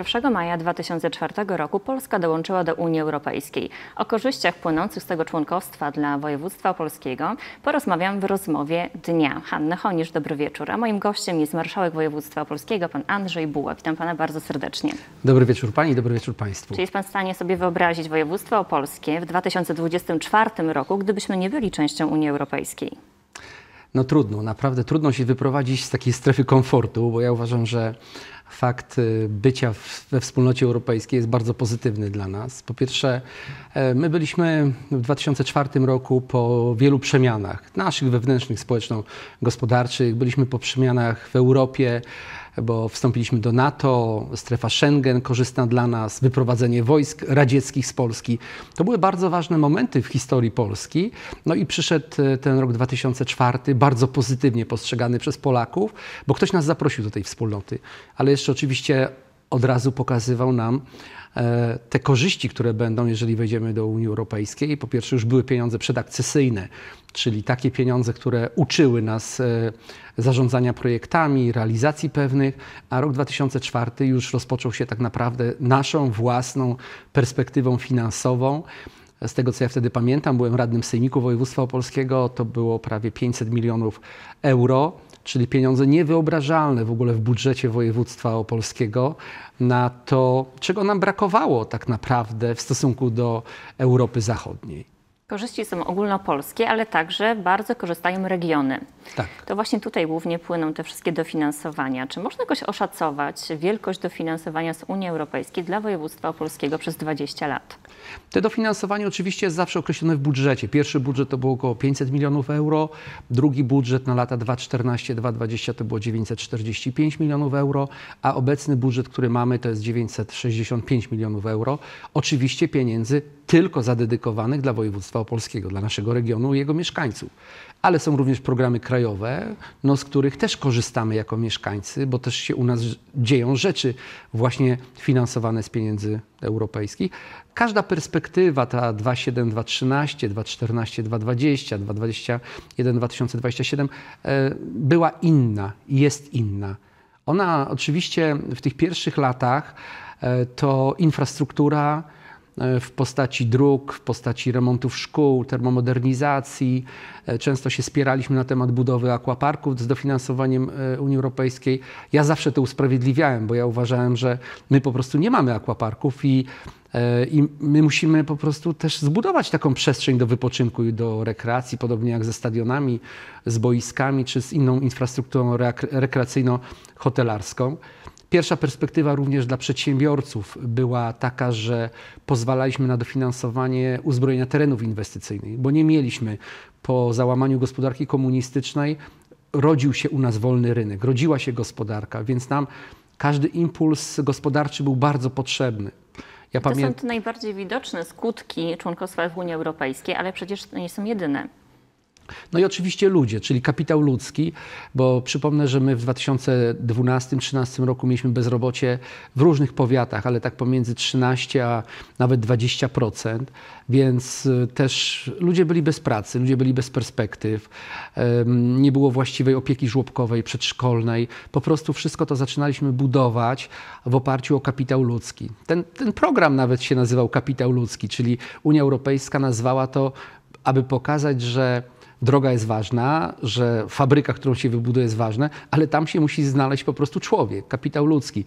1 maja 2004 roku Polska dołączyła do Unii Europejskiej. O korzyściach płynących z tego członkostwa dla województwa polskiego porozmawiam w rozmowie dnia. Hanna Honisz, dobry wieczór. A moim gościem jest marszałek województwa polskiego, pan Andrzej Buła. Witam pana bardzo serdecznie. Dobry wieczór pani, dobry wieczór państwu. Czy jest pan w stanie sobie wyobrazić województwo Polskie w 2024 roku, gdybyśmy nie byli częścią Unii Europejskiej? no trudno, naprawdę trudno się wyprowadzić z takiej strefy komfortu, bo ja uważam, że fakt y, bycia we wspólnocie europejskiej jest bardzo pozytywny dla nas. Po pierwsze, e, my byliśmy w 2004 roku po wielu przemianach, naszych wewnętrznych, społeczno-gospodarczych, byliśmy po przemianach w Europie, bo wstąpiliśmy do NATO, strefa Schengen korzystna dla nas, wyprowadzenie wojsk radzieckich z Polski. To były bardzo ważne momenty w historii Polski. No i przyszedł e, ten rok 2004, bardzo pozytywnie postrzegany przez Polaków, bo ktoś nas zaprosił do tej wspólnoty. Ale jeszcze oczywiście od razu pokazywał nam, E, te korzyści, które będą, jeżeli wejdziemy do Unii Europejskiej. Po pierwsze, już były pieniądze przedakcesyjne, czyli takie pieniądze, które uczyły nas e, zarządzania projektami, realizacji pewnych, a rok 2004 już rozpoczął się tak naprawdę naszą własną perspektywą finansową. Z tego co ja wtedy pamiętam, byłem radnym Sejmiku Województwa Opolskiego, to było prawie 500 milionów euro czyli pieniądze niewyobrażalne w ogóle w budżecie województwa opolskiego na to, czego nam brakowało tak naprawdę w stosunku do Europy Zachodniej. Korzyści są ogólnopolskie, ale także bardzo korzystają regiony. Tak. To właśnie tutaj głównie płyną te wszystkie dofinansowania. Czy można jakoś oszacować wielkość dofinansowania z Unii Europejskiej dla województwa opolskiego przez 20 lat? Te dofinansowanie oczywiście jest zawsze określone w budżecie. Pierwszy budżet to było około 500 milionów euro, drugi budżet na lata 2014-2020 to było 945 milionów euro, a obecny budżet, który mamy, to jest 965 milionów euro. Oczywiście pieniędzy tylko zadedykowanych dla województwa opolskiego, dla naszego regionu i jego mieszkańców. Ale są również programy krajowe, no, z których też korzystamy jako mieszkańcy, bo też się u nas dzieją rzeczy właśnie finansowane z pieniędzy europejskich. Każda perspektywa, ta 2.7, 2.13, 2.14, 2.20, 2.21, 2027 była inna i jest inna. Ona oczywiście w tych pierwszych latach e, to infrastruktura e, w postaci dróg, w postaci remontów szkół, termomodernizacji. E, często się spieraliśmy na temat budowy akwaparków z dofinansowaniem Unii Europejskiej. Ja zawsze to usprawiedliwiałem, bo ja uważałem, że my po prostu nie mamy akwaparków i i my musimy po prostu też zbudować taką przestrzeń do wypoczynku i do rekreacji, podobnie jak ze stadionami, z boiskami czy z inną infrastrukturą rekreacyjno-hotelarską. Pierwsza perspektywa również dla przedsiębiorców była taka, że pozwalaliśmy na dofinansowanie uzbrojenia terenów inwestycyjnych, bo nie mieliśmy po załamaniu gospodarki komunistycznej rodził się u nas wolny rynek, rodziła się gospodarka, więc nam każdy impuls gospodarczy był bardzo potrzebny. Ja to pamię... są te najbardziej widoczne skutki członkostwa w Unii Europejskiej, ale przecież to nie są jedyne. No i oczywiście ludzie, czyli kapitał ludzki, bo przypomnę, że my w 2012-2013 roku mieliśmy bezrobocie w różnych powiatach, ale tak pomiędzy 13 a nawet 20%, więc e, też ludzie byli bez pracy, ludzie byli bez perspektyw, nie było właściwej opieki żłobkowej, przedszkolnej. Po prostu wszystko to zaczynaliśmy budować w oparciu o kapitał ludzki. Ten, ten program nawet się nazywał Kapitał Ludzki, czyli Unia Europejska nazwała to, aby pokazać, że droga jest ważna, że fabryka, którą się wybuduje jest ważna, ale tam się musi znaleźć po prostu człowiek, kapitał ludzki.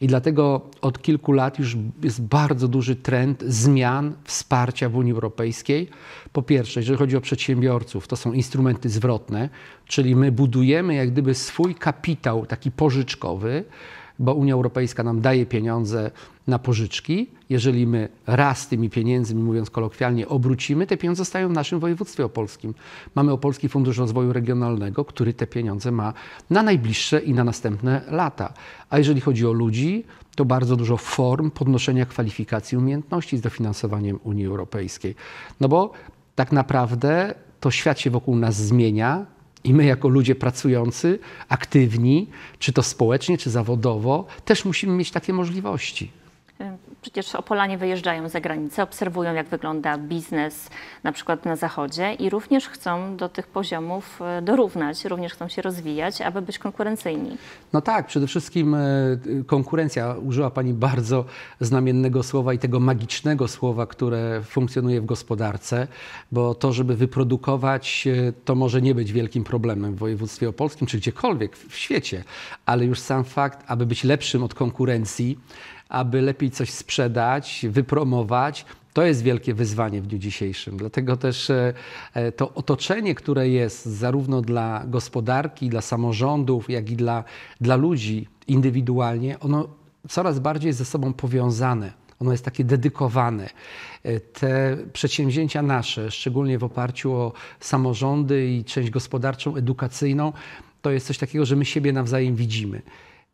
I dlatego od kilku lat już jest bardzo duży trend zmian wsparcia w Unii Europejskiej. Po pierwsze, jeżeli chodzi o przedsiębiorców, to są instrumenty zwrotne, czyli my budujemy jak gdyby swój kapitał taki pożyczkowy, bo Unia Europejska nam daje pieniądze na pożyczki. Jeżeli my raz tymi pieniędzmi, mówiąc kolokwialnie, obrócimy, te pieniądze zostają w naszym województwie opolskim. Mamy Opolski Fundusz Rozwoju Regionalnego, który te pieniądze ma na najbliższe i na następne lata. A jeżeli chodzi o ludzi, to bardzo dużo form podnoszenia kwalifikacji, umiejętności z dofinansowaniem Unii Europejskiej. No bo tak naprawdę to świat się wokół nas zmienia, i my, jako ludzie pracujący, aktywni, czy to społecznie, czy zawodowo, też musimy mieć takie możliwości. Tak. Przecież Opolanie wyjeżdżają za granicę, obserwują jak wygląda biznes na przykład na zachodzie i również chcą do tych poziomów e, dorównać, również chcą się rozwijać, aby być konkurencyjni. No tak, przede wszystkim e, konkurencja. Użyła Pani bardzo znamiennego słowa i tego magicznego słowa, które funkcjonuje w gospodarce, bo to, żeby wyprodukować, e, to może nie być wielkim problemem w województwie opolskim czy gdziekolwiek w świecie, ale już sam fakt, aby być lepszym od konkurencji, aby lepiej coś sprzedać, wypromować. To jest wielkie wyzwanie w dniu dzisiejszym. Dlatego też e, e, to otoczenie, które jest zarówno dla gospodarki, dla samorządów, jak i dla, dla ludzi indywidualnie, ono coraz bardziej jest ze sobą powiązane. Ono jest takie dedykowane. E, te przedsięwzięcia nasze, szczególnie w oparciu o samorządy i część gospodarczą, edukacyjną, to jest coś takiego, że my siebie nawzajem widzimy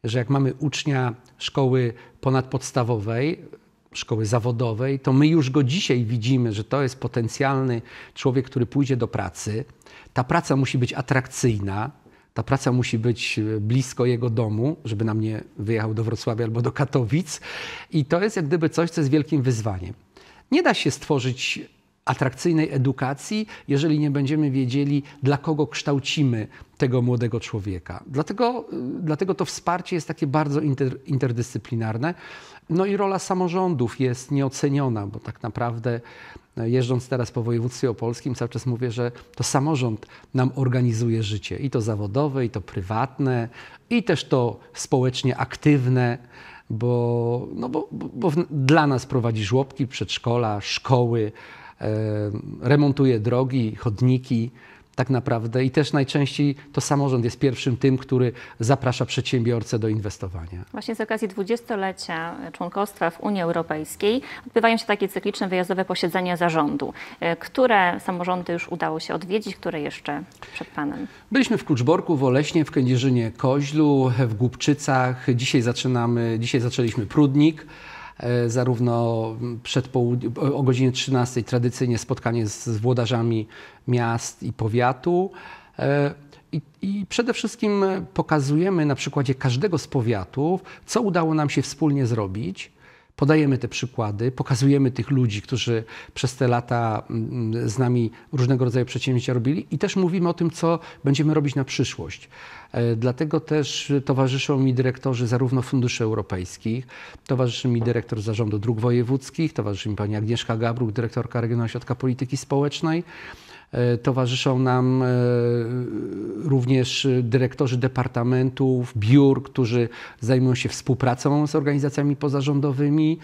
że jak mamy ucznia szkoły ponadpodstawowej, szkoły zawodowej, to my już go dzisiaj widzimy, że to jest potencjalny człowiek, który pójdzie do pracy. Ta praca musi być atrakcyjna, ta praca musi być e, blisko jego domu, żeby nam nie wyjechał do Wrocławia albo do Katowic. I to jest jak gdyby coś, co jest wielkim wyzwaniem. Nie da się stworzyć atrakcyjnej edukacji, jeżeli nie będziemy wiedzieli, dla kogo kształcimy tego młodego człowieka. Dlatego, y, dlatego to wsparcie jest takie bardzo inter, interdyscyplinarne. No i rola samorządów jest nieoceniona, bo tak naprawdę e, jeżdżąc teraz po województwie opolskim cały czas mówię, że to samorząd nam organizuje życie. I to zawodowe, i to prywatne, i też to społecznie aktywne bo, no bo, bo, bo, dla nas prowadzi żłobki, przedszkola, szkoły, E, remontuje drogi, chodniki. Tak naprawdę i też najczęściej to samorząd jest pierwszym tym, który zaprasza przedsiębiorcę do inwestowania. Właśnie z okazji dwudziestolecia członkostwa w Unii Europejskiej odbywają się takie cykliczne wyjazdowe posiedzenia zarządu. E, które samorządy już udało się odwiedzić, które jeszcze przed Panem? Byliśmy w Kluczborku, w Oleśnie, w Kędzierzynie Koźlu, w Głubczycach. Dzisiaj zaczynamy, dzisiaj zaczęliśmy Prudnik. E, zarówno przed południem, o godzinie 13 tradycyjnie spotkanie z, z włodarzami miast i powiatu. E, I, I, przede wszystkim pokazujemy na przykładzie każdego z powiatów, co udało nam się wspólnie zrobić, podajemy te przykłady, pokazujemy tych ludzi, którzy przez te lata mm, z nami różnego rodzaju przedsięwzięcia robili i też mówimy o tym, co będziemy robić na przyszłość. E, dlatego też towarzyszą mi dyrektorzy zarówno funduszy europejskich, towarzyszy mi dyrektor Zarządu Dróg Wojewódzkich, towarzyszy mi pani Agnieszka Gabruk, dyrektorka Regionalnego Środka Polityki Społecznej. E, towarzyszą nam e, również y, dyrektorzy departamentów, biur, którzy zajmują się współpracą z organizacjami pozarządowymi.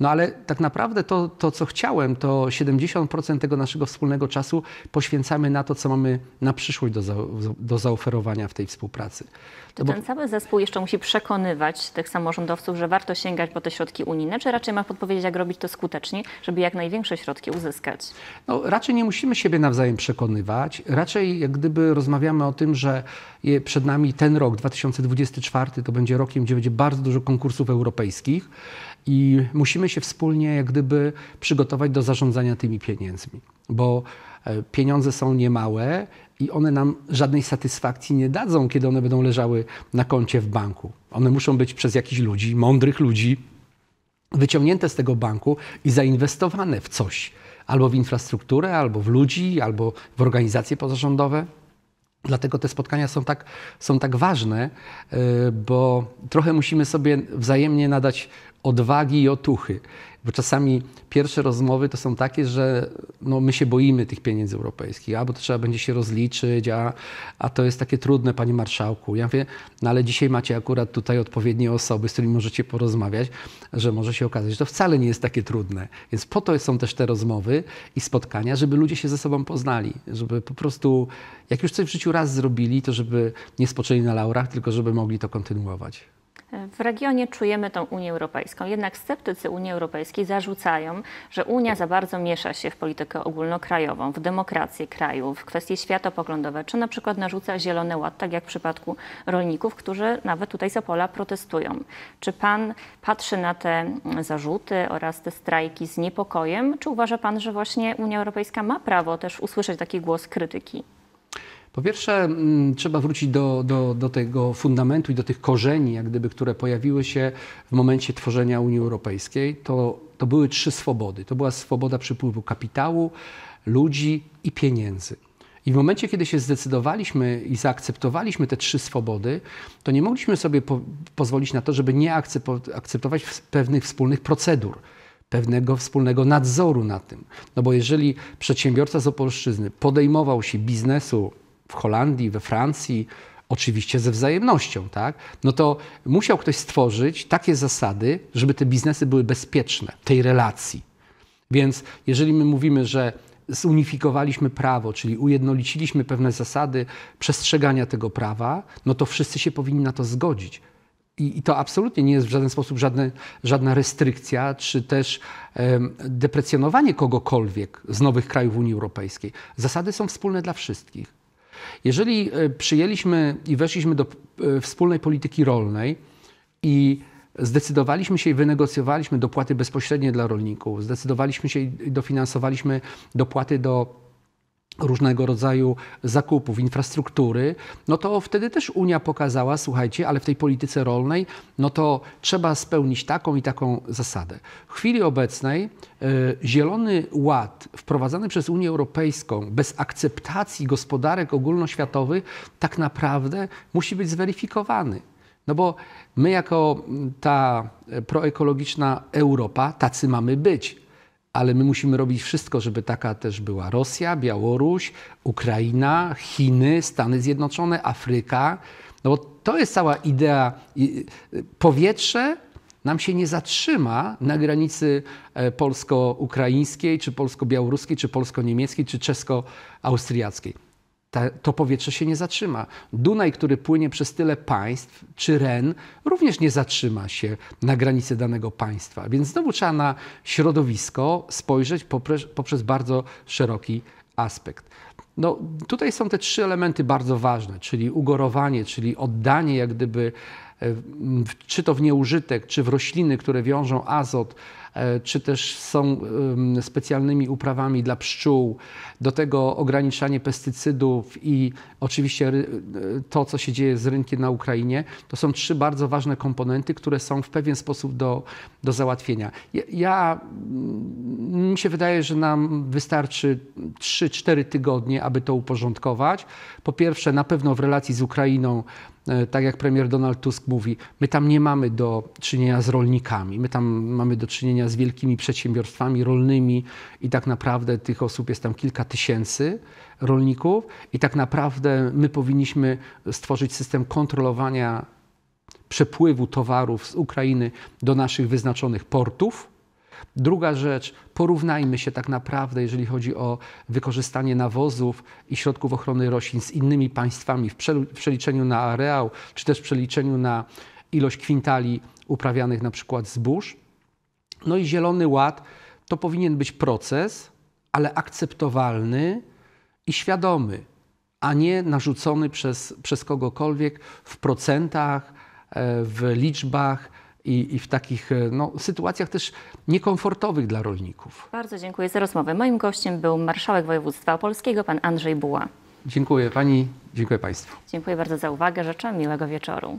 No ale tak naprawdę to, to co chciałem, to 70% tego naszego wspólnego czasu poświęcamy na to, co mamy na przyszłość do, za, do zaoferowania w tej współpracy. To no Bo... ten cały zespół jeszcze musi przekonywać tych samorządowców, że warto sięgać po te środki unijne, czy raczej ma podpowiedzieć, jak robić to skutecznie, żeby jak największe środki uzyskać? No, raczej nie musimy siebie nawzajem przekonywać. Raczej jak gdyby rozmawiamy o tym, że przed nami ten rok, 2024, to będzie rokiem, gdzie będzie bardzo dużo konkursów europejskich i musimy się wspólnie jak gdyby przygotować do zarządzania tymi pieniędzmi, bo e, pieniądze są niemałe i one nam żadnej satysfakcji nie dadzą, kiedy one będą leżały na koncie w banku. One muszą być przez jakichś ludzi, mądrych ludzi, wyciągnięte z tego banku i zainwestowane w coś. Albo w infrastrukturę, albo w ludzi, albo w organizacje pozarządowe. Dlatego te spotkania są tak, są tak ważne, e, bo trochę musimy sobie wzajemnie nadać odwagi i otuchy. Bo czasami pierwsze rozmowy to są takie, że no, my się boimy tych pieniędzy europejskich, albo to trzeba będzie się rozliczyć, a, a to jest takie trudne, panie marszałku. Ja mówię, no ale dzisiaj macie akurat tutaj odpowiednie osoby, z którymi możecie porozmawiać, że może się okazać, że to wcale nie jest takie trudne. Więc po to są też te rozmowy i spotkania, żeby ludzie się ze sobą poznali, żeby po prostu, jak już coś w życiu raz zrobili, to żeby nie spoczęli na laurach, tylko żeby mogli to kontynuować. W regionie czujemy tą Unię Europejską, jednak sceptycy Unii Europejskiej zarzucają, że Unia za bardzo miesza się w politykę ogólnokrajową, w demokrację kraju, w kwestie światopoglądowe, czy na przykład narzuca zielony ład, tak jak w przypadku rolników, którzy nawet tutaj za pola protestują. Czy pan patrzy na te zarzuty oraz te strajki z niepokojem, czy uważa pan, że właśnie Unia Europejska ma prawo też usłyszeć taki głos krytyki? Po pierwsze, mm, trzeba wrócić do, do, do tego fundamentu i do tych korzeni, jak gdyby, które pojawiły się w momencie tworzenia Unii Europejskiej. To, to były trzy swobody. To była swoboda przepływu kapitału, ludzi i pieniędzy. I w momencie, kiedy się zdecydowaliśmy i zaakceptowaliśmy te trzy swobody, to nie mogliśmy sobie po pozwolić na to, żeby nie akceptować pewnych wspólnych procedur, pewnego wspólnego nadzoru na tym. No bo jeżeli przedsiębiorca z Opolszczyzny podejmował się biznesu w Holandii, we Francji, oczywiście ze wzajemnością, tak? No to musiał ktoś stworzyć takie zasady, żeby te biznesy były bezpieczne tej relacji. Więc jeżeli my mówimy, że zunifikowaliśmy prawo, czyli ujednoliciliśmy pewne zasady przestrzegania tego prawa, no to wszyscy się powinni na to zgodzić. I, i to absolutnie nie jest w żaden sposób żadne, żadna restrykcja, czy też um, deprecjonowanie kogokolwiek z nowych krajów Unii Europejskiej. Zasady są wspólne dla wszystkich. Jeżeli e, przyjęliśmy i weszliśmy do e, wspólnej polityki rolnej i zdecydowaliśmy się i wynegocjowaliśmy dopłaty bezpośrednie dla rolników, zdecydowaliśmy się i dofinansowaliśmy dopłaty do różnego rodzaju zakupów, infrastruktury, no to wtedy też Unia pokazała, słuchajcie, ale w tej polityce rolnej, no to trzeba spełnić taką i taką zasadę. W chwili obecnej e, Zielony Ład wprowadzany przez Unię Europejską bez akceptacji gospodarek ogólnoświatowych tak naprawdę musi być zweryfikowany. No bo my, jako ta e, proekologiczna Europa, tacy mamy być ale my musimy robić wszystko, żeby taka też była Rosja, Białoruś, Ukraina, Chiny, Stany Zjednoczone, Afryka. No bo to jest cała idea. Y, powietrze nam się nie zatrzyma na granicy e, polsko-ukraińskiej, czy polsko-białoruskiej, czy polsko-niemieckiej, czy czesko-austriackiej ta, to powietrze się nie zatrzyma. Dunaj, który płynie przez tyle państw, czy Ren, również nie zatrzyma się na granicy danego państwa. Więc znowu trzeba na środowisko spojrzeć poprzez, poprzez bardzo szeroki aspekt. No, tutaj są te trzy elementy bardzo ważne, czyli ugorowanie, czyli oddanie jak gdyby czy to w nieużytek, czy w rośliny, które wiążą azot, e, czy też są specjalnymi uprawami dla pszczół, do tego ograniczanie pestycydów i oczywiście e, to, co się dzieje z rynkiem na Ukrainie, to są trzy bardzo ważne komponenty, które są w pewien sposób do, do załatwienia. Ja, ja mm, mi się wydaje, że nam wystarczy 3-4 tygodnie, aby to uporządkować. Po pierwsze, na pewno w relacji z Ukrainą E, tak jak premier Donald Tusk mówi, my tam nie mamy do czynienia z rolnikami, my tam mamy do czynienia z wielkimi przedsiębiorstwami rolnymi i tak naprawdę tych osób jest tam kilka tysięcy rolników i tak naprawdę my powinniśmy stworzyć system kontrolowania przepływu towarów z Ukrainy do naszych wyznaczonych portów Druga rzecz, porównajmy się tak naprawdę, jeżeli chodzi o wykorzystanie nawozów i środków ochrony roślin z innymi państwami w przeliczeniu na areał, czy też w przeliczeniu na ilość kwintali uprawianych na przykład zbóż. No i Zielony Ład to powinien być proces, ale akceptowalny i świadomy, a nie narzucony przez, przez kogokolwiek w procentach, e, w liczbach i, i w takich e, no, sytuacjach też niekomfortowych dla rolników. Bardzo dziękuję za rozmowę. Moim gościem był marszałek województwa polskiego pan Andrzej Buła. Dziękuję pani, dziękuję państwu. Dziękuję bardzo za uwagę. Życzę miłego wieczoru.